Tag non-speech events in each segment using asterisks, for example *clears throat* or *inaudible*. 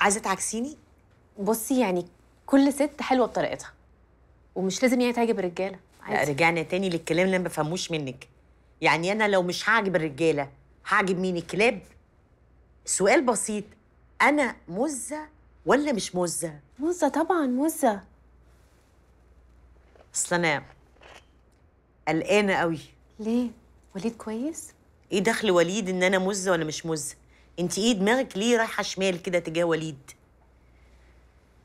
عايزه تعكسيني بصي يعني كل ست حلوه بطريقتها ومش لازم هي يعني تعجب الرجاله لا رجعنا تاني للكلام اللي ما بفهموش منك يعني انا لو مش هعجب الرجاله هعجب مين الكلاب سؤال بسيط انا مزه ولا مش مزه مزه طبعا مزه اصل انا قلقانه قوي ليه وليد كويس ايه دخل وليد ان انا مزه ولا مش مزه انت ايه دماغك ليه رايحه شمال كده تجاه وليد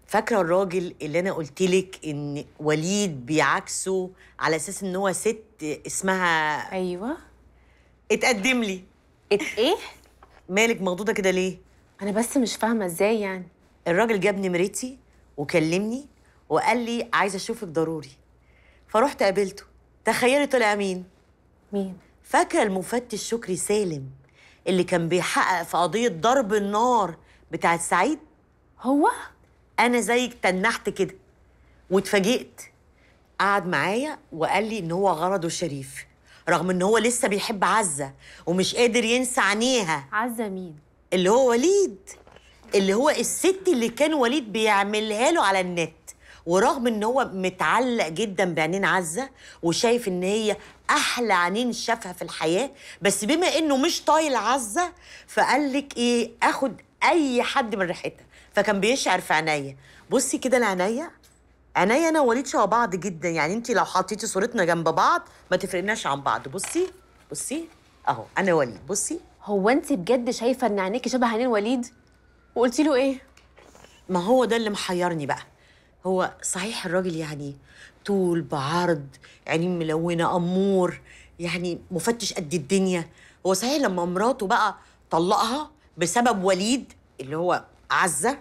فاكره الراجل اللي انا قلت لك ان وليد بيعاكسه على اساس ان هو ست اسمها ايوه اتقدم لي ات ايه مالك مخضوضه كده ليه انا بس مش فاهمه ازاي يعني الراجل جاب نمرتي وكلمني وقال لي عايزه اشوفك ضروري فرحت قابلته تخيلي طلع مين مين فاكره المفتش شكري سالم اللي كان بيحقق في قضية ضرب النار بتاعت سعيد هو أنا زيك تنحت كده واتفاجئت قعد معايا وقال لي إن هو غرضه شريف رغم إن هو لسه بيحب عزة ومش قادر ينسى عينيها عزة مين؟ اللي هو وليد اللي هو الست اللي كان وليد بيعملها له على النت ورغم ان هو متعلق جدا بعينين عزه وشايف ان هي احلى عينين شافها في الحياه بس بما انه مش طايل عزه فقال لك ايه اخد اي حد من ريحتها فكان بيشعر في عينيا بصي كده لعينيا عينيا انا ووليد شبه بعض جدا يعني انت لو حطيتي صورتنا جنب بعض ما تفرقناش عن بعض بصي بصي اهو انا وليد بصي هو انت بجد شايفه ان عينيكي شبه عينين وليد وقلتي له ايه ما هو ده اللي محيرني بقى هو صحيح الراجل يعني طول بعرض عينين ملونه امور يعني مفتش قد الدنيا هو صحيح لما مراته بقى طلقها بسبب وليد اللي هو عزه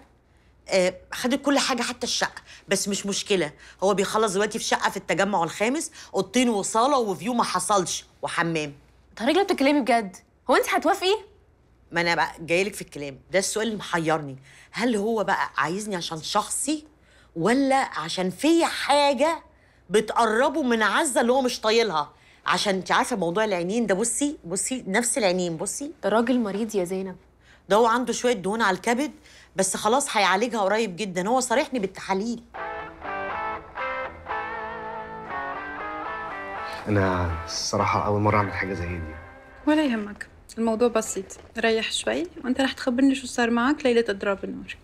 آه، خدت كل حاجه حتى الشقه بس مش مشكله هو بيخلص دلوقتي في شقه في التجمع الخامس اوضتين وصاله وفيو ما حصلش وحمام طب رجله بتتكلمي بجد هو انت هتوافقي ما انا بقى جايلك في الكلام ده السؤال اللي محيرني هل هو بقى عايزني عشان شخصي ولا عشان في حاجه بتقربه من عزه اللي هو مش طايلها عشان انت عارفه موضوع العينين ده بصي بصي نفس العينين بصي ده راجل مريض يا زينب ده هو عنده شويه دهون على الكبد بس خلاص هيعالجها قريب جدا هو صارحني بالتحاليل انا الصراحه اول مره اعمل حاجه زي دي ولا يهمك الموضوع بسيط ريح شوي وانت راح تخبرني شو صار معك ليله اضراب النار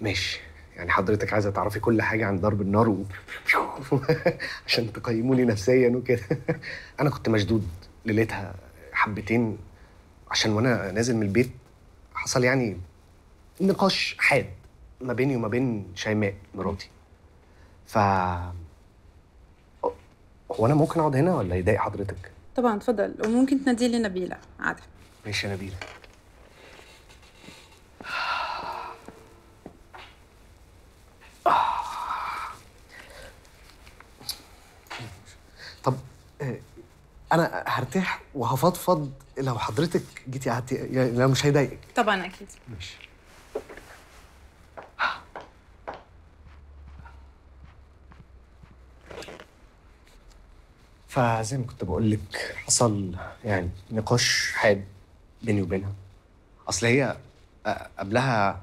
ماشي يعني حضرتك عايزه تعرفي كل حاجه عن ضرب النار و... *laughs* عشان تقيموني نفسيا وكده *laughs* انا كنت مشدود ليلتها حبتين عشان وانا نازل من البيت حصل يعني نقاش حاد ما بيني وما بين شيماء مراتي ف هو انا ممكن اقعد هنا ولا يضايق حضرتك طبعا اتفضل وممكن تنادي نبيله عادي ماشي يا نبيله انا هرتاح وهفضفض لو حضرتك جيتي قعدتي يعني لو مش هيضايقك طبعا اكيد ماشي فزي ما كنت بقول لك حصل يعني نقاش حاد بيني وبينها اصل هي آه، قبلها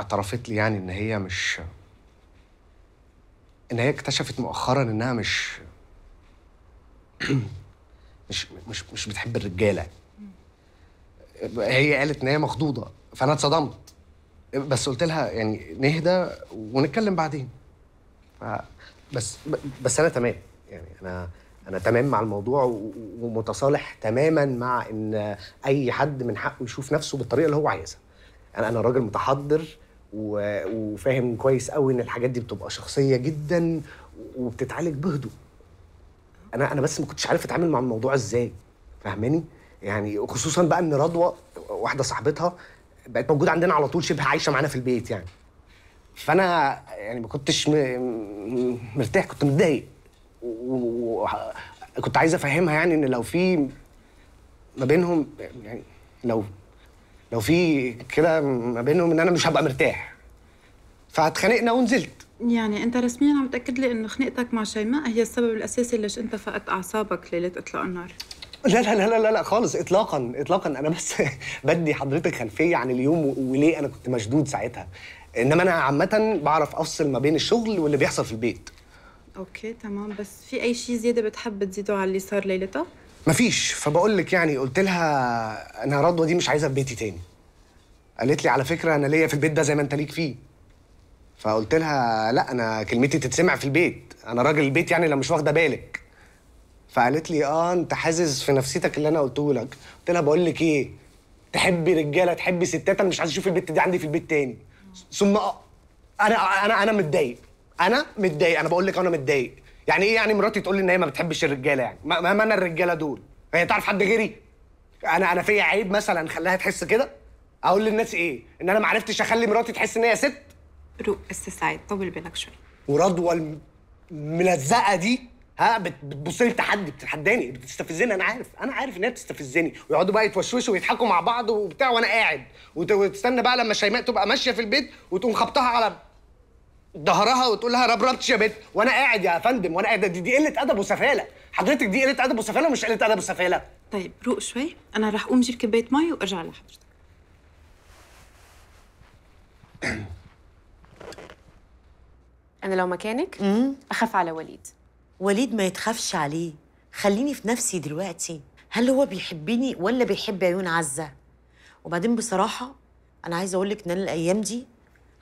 اعترفت لي يعني ان هي مش ان هي اكتشفت مؤخرا انها مش *clears throat* *clears throat* مش مش مش بتحب الرجاله هي قالت ان هي مخضوضه فانا اتصدمت بس قلت لها يعني نهدى ونتكلم بعدين ف بس بس انا تمام يعني انا انا تمام مع الموضوع ومتصالح تماما مع ان اي حد من حقه يشوف نفسه بالطريقه اللي هو عايزها انا انا راجل متحضر وفاهم كويس قوي ان الحاجات دي بتبقى شخصيه جدا وبتتعالج بهدوء انا انا بس ما كنتش عارف اتعامل مع الموضوع ازاي فاهماني يعني خصوصا بقى ان رضوى واحده صاحبتها بقت موجوده عندنا على طول شبه عايشه معانا في البيت يعني فانا يعني ما كنتش م... مرتاح كنت متضايق وكنت و... عايز افهمها يعني ان لو في ما بينهم يعني لو لو في كده ما بينهم ان انا مش هبقى مرتاح فاتخانقنا ونزلت يعني انت رسميا عم تاكد لي انه خناقتك مع شيماء هي السبب الاساسي ليش انت فقدت اعصابك ليله اطلاق النار لا لا لا لا لا خالص اطلاقا اطلاقا انا بس *laughs* بدي حضرتك خلفيه عن يعني اليوم وليه انا كنت مشدود ساعتها انما انا عامه بعرف افصل ما بين الشغل واللي بيحصل في البيت اوكي تمام بس في اي شيء زياده بتحب تزيده على اللي صار ليلتها مفيش فبقول لك يعني قلت لها انا رضوى دي مش عايزها في بيتي تاني قالت لي على فكره انا ليا في البيت ده زي ما انت ليك فيه فقلت لها لا انا كلمتي تتسمع في البيت انا راجل البيت يعني لو مش واخده بالك فقالت لي اه انت حاسس في نفسيتك اللي انا قلته لك قلت لها بقول لك ايه تحبي رجاله تحبي ستات انا مش عايز اشوف البت دي عندي في البيت تاني ثم آه، انا انا انا متضايق انا متضايق انا بقول لك انا متضايق يعني ايه يعني مراتي تقول لي ان هي ما بتحبش الرجاله يعني ما, ما انا الرجاله دول هي تعرف حد غيري انا انا فيا عيب مثلا خلاها تحس كده اقول للناس ايه ان انا ما عرفتش اخلي مراتي تحس ان هي ست رؤوس سعيد طول بالك شوي ورضوى الملزقه دي ها بتبص لي تحدي بتتحداني بتستفزني انا عارف انا عارف ان هي بتستفزني ويقعدوا بقى يتوشوشوا ويضحكوا مع بعض وبتاع وانا قاعد وتستنى بقى لما شيماء تبقى ماشيه في البيت وتقوم خبطها على ظهرها وتقول لها ربرتش يا بت وانا قاعد يا فندم وانا قاعد دي, دي قله ادب وسفاله حضرتك دي قله ادب وسفاله مش قله ادب وسفاله طيب روق شوي انا راح اقوم اجيب كبايه مي وارجع لحضرتك *coughs* انا لو مكانك مم. اخاف على وليد وليد ما يتخافش عليه خليني في نفسي دلوقتي هل هو بيحبني ولا بيحب عيون عزه وبعدين بصراحه انا عايزه اقول لك ان انا الايام دي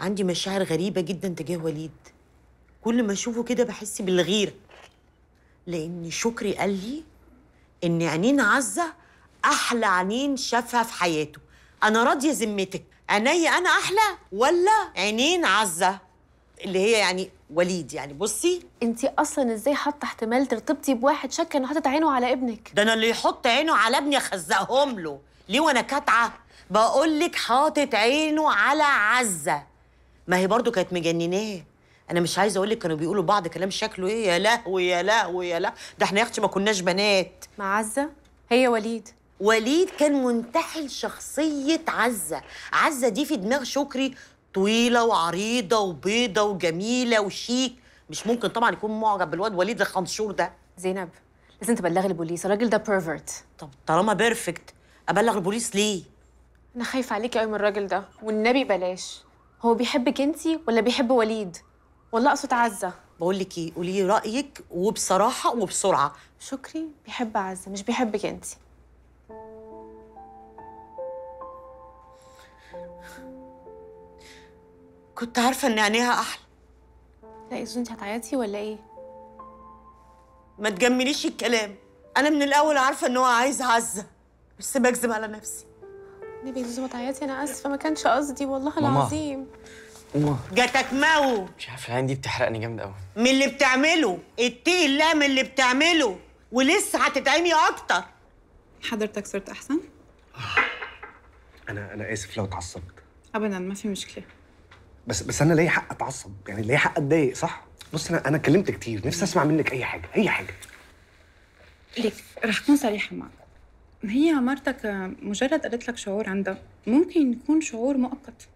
عندي مشاعر غريبه جدا تجاه وليد كل ما اشوفه كده بحس بالغيره لان شكري قال لي ان عينين عزه احلى عينين شافها في حياته انا راضيه ذمتك عيني انا احلى ولا عينين عزه اللي هي يعني وليد يعني بصي انت اصلا ازاي حاطه احتمال ترتبطي بواحد شك انه حاطط عينه على ابنك ده انا اللي يحط عينه على ابني اخزقهم له ليه وانا كاتعه بقول لك حاطط عينه على عزه ما هي برضو كانت مجنناه انا مش عايزه اقول لك كانوا بيقولوا بعض كلام شكله ايه يا لهوي يا لهوي يا لهوي ده احنا يا اختي ما كناش بنات مع عزه هي وليد وليد كان منتحل شخصية عزة عزة دي في دماغ شكري طويله وعريضه وبيضه وجميله وشيك مش ممكن طبعا يكون معجب بالواد وليد الخنشور ده زينب لازم تبلغي البوليس الراجل ده بيرفرت طب طالما بيرفكت ابلغ البوليس ليه انا خايفه عليكي قوي من الراجل ده والنبي بلاش هو بيحبك انتي ولا بيحب وليد ولا اقصد عزه بقول لك ايه قولي رايك وبصراحه وبسرعه شكري بيحب عزه مش بيحبك انتي كنت عارفه ان عينيها احلى لا يا انت هتعيطي ولا ايه ما تجمليش الكلام انا من الاول عارفه ان هو عايز عزه بس بكذب على نفسي نبي زوزو ما تعيطي انا اسفه ما كانش قصدي والله العظيم ماما جاتك ماو مش عارفه العين دي بتحرقني جامد قوي من اللي بتعمله اتقي الله من اللي بتعمله ولسه هتتعمي اكتر حضرتك صرت احسن انا انا اسف لو اتعصبت ابدا ما في مشكله بس بس انا ليا حق اتعصب يعني ليا حق اتضايق صح بص انا انا اتكلمت كتير نفسي اسمع منك اي حاجه اي حاجه ليك رح اكون صريحه معك هي مرتك مجرد قالت لك شعور عندها ممكن يكون شعور مؤقت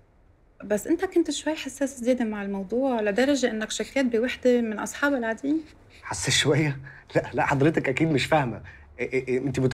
بس انت كنت شوي حساس زيادة مع الموضوع لدرجة انك شكيت بوحدة من اصحابها العاديين حساس شوية؟ لا لا حضرتك اكيد مش فاهمة إيه إيه انت